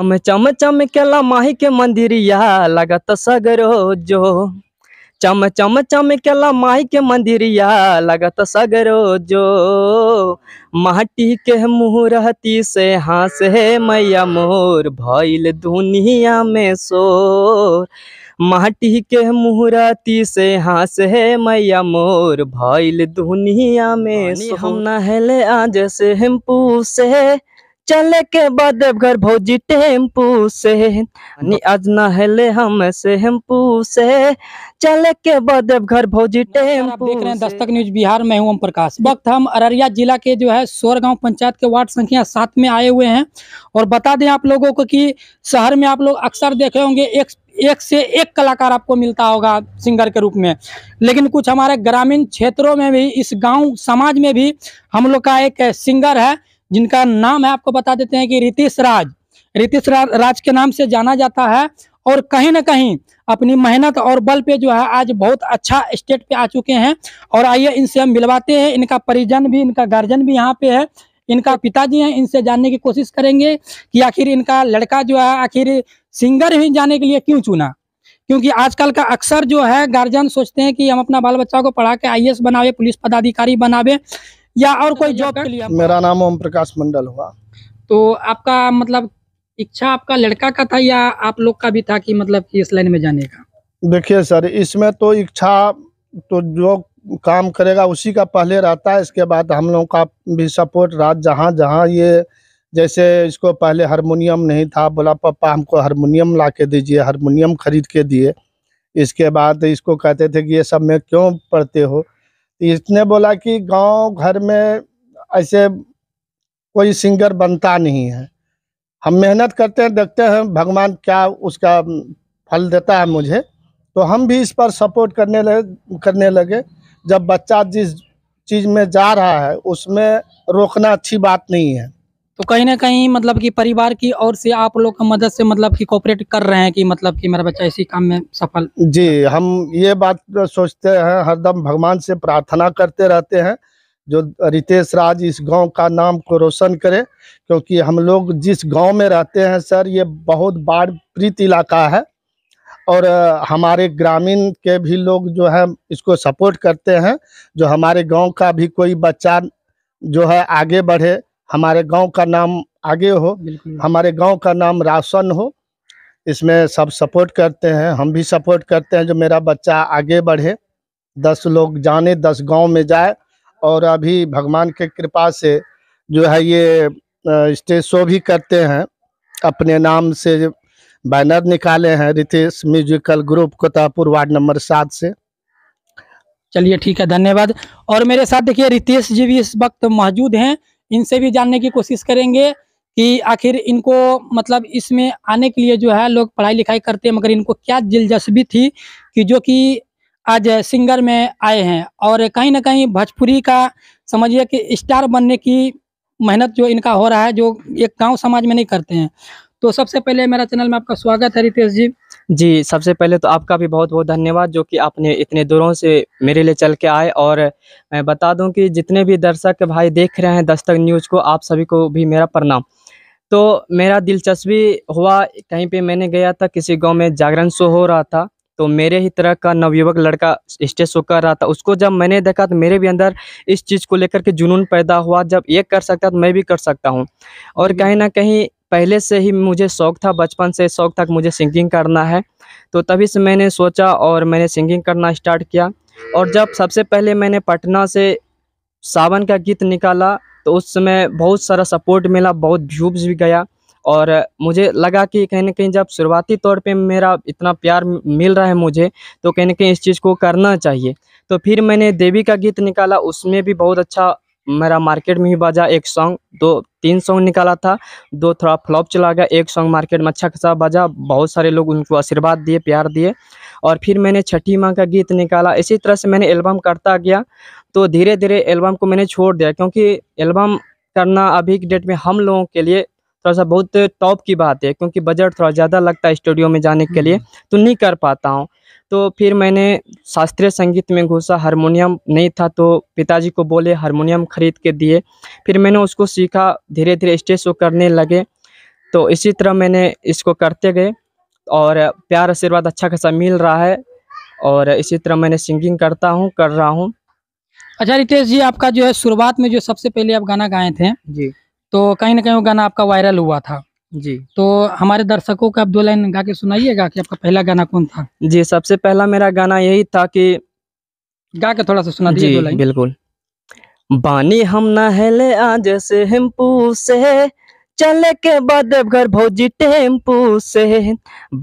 हम चम चम केला माही के मंदिरिया लगत सगरो जो चम चम चम केला माई के मंदिरिया लगत सगरो जो माटी के रहती से हाँस हे मैया मोर भइल दुनिया में सो माटी के रहती से हाँस हे मैया मोर भइल दुनिया में हम नहले आज से हेम्पू से चले के बाद देवघर भौजी टेम्पू से आज नहले हम से सेम्पू से चले के बाद देवघर भौजी टेम्पू देख रहे हैं दस्तक न्यूज बिहार में हूँ ओम प्रकाश वक्त हम अररिया जिला के जो है सोर गांव पंचायत के वार्ड संख्या सात में आए हुए हैं और बता दें आप लोगों को कि शहर में आप लोग अक्सर देखे होंगे एक एक से एक कलाकार आपको मिलता होगा सिंगर के रूप में लेकिन कुछ हमारे ग्रामीण क्षेत्रों में भी इस गांव समाज में भी हम लोग का एक सिंगर है जिनका नाम है आपको बता देते हैं कि रितिश राज रितिश राज के नाम से जाना जाता है और कहीं ना कहीं अपनी मेहनत और बल पे जो है आज बहुत अच्छा स्टेट पे आ चुके हैं और आइए इनसे हम मिलवाते हैं इनका परिजन भी इनका गार्जियन भी यहाँ पे है इनका पिताजी हैं इनसे जानने की कोशिश करेंगे कि आखिर इनका लड़का जो है आखिर सिंगर ही जाने के लिए क्यों चुना क्योंकि आजकल का अक्सर जो है गार्जियन सोचते हैं कि हम अपना बाल बच्चा को पढ़ा के आई बनावे पुलिस पदाधिकारी बनावे या और कोई जॉब के लिए मेरा नाम ओम प्रकाश मंडल हुआ तो आपका मतलब इच्छा आपका लड़का का था या आप लोग का भी था कि मतलब कि इस लाइन में जाने का देखिए सर इसमें तो इच्छा तो जो काम करेगा उसी का पहले रहता है इसके बाद हम लोगों का भी सपोर्ट रात जहाँ जहाँ ये जैसे इसको पहले हारमोनियम नहीं था बोला पापा हमको हारमोनियम ला के दीजिए हारमोनियम खरीद के दिए इसके बाद इसको कहते थे कि ये सब में क्यों पढ़ते हो तो इसने बोला कि गांव घर में ऐसे कोई सिंगर बनता नहीं है हम मेहनत करते हैं देखते हैं भगवान क्या उसका फल देता है मुझे तो हम भी इस पर सपोर्ट करने लगे करने लगे जब बच्चा जिस चीज़ में जा रहा है उसमें रोकना अच्छी बात नहीं है तो कहीं ना कहीं मतलब कि परिवार की ओर से आप लोग का मदद से मतलब कि कोऑपरेट कर रहे हैं कि मतलब कि मेरा बच्चा इसी काम में सफल जी हम ये बात सोचते हैं हरदम भगवान से प्रार्थना करते रहते हैं जो रितेश राज इस गांव का नाम को रोशन करे क्योंकि हम लोग जिस गांव में रहते हैं सर ये बहुत बाढ़ प्रीत इलाका है और हमारे ग्रामीण के भी लोग जो है इसको सपोर्ट करते हैं जो हमारे गाँव का भी कोई बच्चा जो है आगे बढ़े हमारे गांव का नाम आगे हो हमारे गांव का नाम राशन हो इसमें सब सपोर्ट करते हैं हम भी सपोर्ट करते हैं जो मेरा बच्चा आगे बढ़े दस लोग जाने दस गांव में जाए और अभी भगवान के कृपा से जो है ये स्टेज शो भी करते हैं अपने नाम से बैनर निकाले हैं Ritesh musical group Kotapur ward number सात से चलिए ठीक है धन्यवाद और मेरे साथ देखिए रितेश जी भी इस वक्त मौजूद हैं इनसे भी जानने की कोशिश करेंगे कि आखिर इनको मतलब इसमें आने के लिए जो है लोग पढ़ाई लिखाई करते हैं मगर इनको क्या दिलचस्पी थी कि जो कि आज सिंगर में आए हैं और कहीं ना कहीं भोजपुरी का समझिए कि स्टार बनने की मेहनत जो इनका हो रहा है जो एक गांव समाज में नहीं करते हैं तो सबसे पहले मेरा चैनल में आपका स्वागत है रितेश जी जी सबसे पहले तो आपका भी बहुत बहुत धन्यवाद जो कि आपने इतने दूरों से मेरे लिए चल के आए और मैं बता दूं कि जितने भी दर्शक भाई देख रहे हैं दस्तक न्यूज़ को आप सभी को भी मेरा प्रणाम तो मेरा दिलचस्पी हुआ कहीं पे मैंने गया था किसी गांव में जागरण शो हो रहा था तो मेरे ही तरह का नवयुवक लड़का स्टेज शो कर रहा था उसको जब मैंने देखा तो मेरे भी अंदर इस चीज़ को लेकर के जुनून पैदा हुआ जब ये कर सकता तो मैं भी कर सकता हूँ और कहीं ना कहीं पहले से ही मुझे शौक़ था बचपन से शौक़ था कि मुझे सिंगिंग करना है तो तभी से मैंने सोचा और मैंने सिंगिंग करना स्टार्ट किया और जब सबसे पहले मैंने पटना से सावन का गीत निकाला तो उस समय बहुत सारा सपोर्ट मिला बहुत व्यूब्स भी गया और मुझे लगा कि कहीं ना कहीं जब शुरुआती तौर पे मेरा इतना प्यार मिल रहा है मुझे तो कहीं ना कहीं इस चीज़ को करना चाहिए तो फिर मैंने देवी का गीत निकाला उसमें भी बहुत अच्छा मेरा मार्केट में ही बाजा एक सॉन्ग दो तीन सॉन्ग निकाला था दो थोड़ा फ्लॉप चला गया एक सॉन्ग मार्केट में अच्छा खासा बाजा बहुत सारे लोग उनको आशीर्वाद दिए प्यार दिए और फिर मैंने छठी माँ का गीत निकाला इसी तरह से मैंने एल्बम करता गया तो धीरे धीरे एल्बम को मैंने छोड़ दिया क्योंकि एल्बम करना अभी की डेट में हम लोगों के लिए थोड़ा सा बहुत टॉप की बात है क्योंकि बजट थोड़ा ज़्यादा लगता है स्टूडियो में जाने के लिए हम्म। तो नहीं कर पाता हूँ तो फिर मैंने शास्त्रीय संगीत में घुसा हारमोनियम नहीं था तो पिताजी को बोले हारमोनियम ख़रीद के दिए फिर मैंने उसको सीखा धीरे धीरे स्टेज शो करने लगे तो इसी तरह मैंने इसको करते गए और प्यार आशीर्वाद अच्छा खासा मिल रहा है और इसी तरह मैंने सिंगिंग करता हूँ कर रहा हूँ अच्छा रितेश जी आपका जो है शुरुआत में जो सबसे पहले आप गाना गाए थे जी तो कहीं ना कहीं वो गाना आपका वायरल हुआ था जी तो हमारे दर्शकों का आप दो लाइन गा के सुनाइएगा कि आपका पहला गाना कौन था जी सबसे पहला मेरा गाना यही था कि गा के थोड़ा सा सुना जी दो लाइन बिल्कुल बानी हम नहले आज से हिमपू से चले के बाद घर भौजी टेम्पू से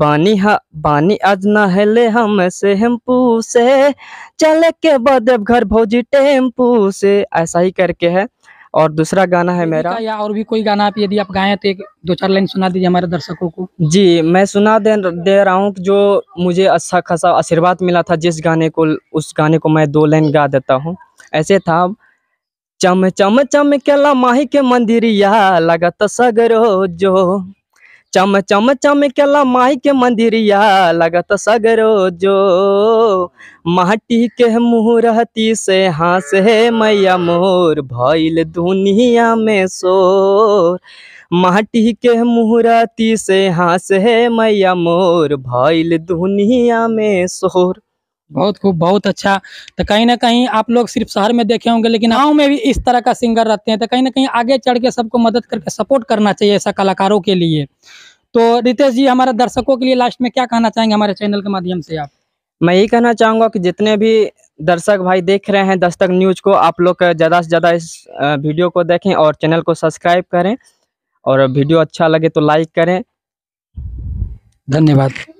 बानी हा बानी आज नहले हम से हेम्पू से चले के बाद घर भौजी टेम्पू से ऐसा ही करके है और दूसरा गाना है मेरा या और भी कोई गाना आप यदि आप गाए तो एक दो चार लाइन सुना दीजिए हमारे दर्शकों को जी मैं सुना दे दे रहा हूँ जो मुझे अच्छा खासा आशीर्वाद मिला था जिस गाने को उस गाने को मैं दो लाइन गा देता हूँ ऐसे था चम चम चम के माही के मंदिरिया लगत सगरो जो चम चम चम केला माई के मंदिरिया लगत सगरो जो माटी के रहती से हाँस हे मैया मोर भइल दुनिया में सो माटी के रहती से हाँस हे मैया मोर भइल दुनिया में शोर बहुत खूब बहुत अच्छा तो कहीं ना कहीं आप लोग सिर्फ शहर में देखे होंगे लेकिन गाँव में भी इस तरह का सिंगर रहते हैं तो कहीं ना कहीं आगे चढ़ के सबको मदद करके सपोर्ट करना चाहिए ऐसा कलाकारों के लिए तो रितेश जी हमारे दर्शकों के लिए लास्ट में क्या कहना चाहेंगे हमारे चैनल के माध्यम से आप मैं यही कहना चाहूंगा कि जितने भी दर्शक भाई देख रहे हैं दस्तक न्यूज को आप लोग ज़्यादा से ज़्यादा इस वीडियो को देखें और चैनल को सब्सक्राइब करें और वीडियो अच्छा लगे तो लाइक करें धन्यवाद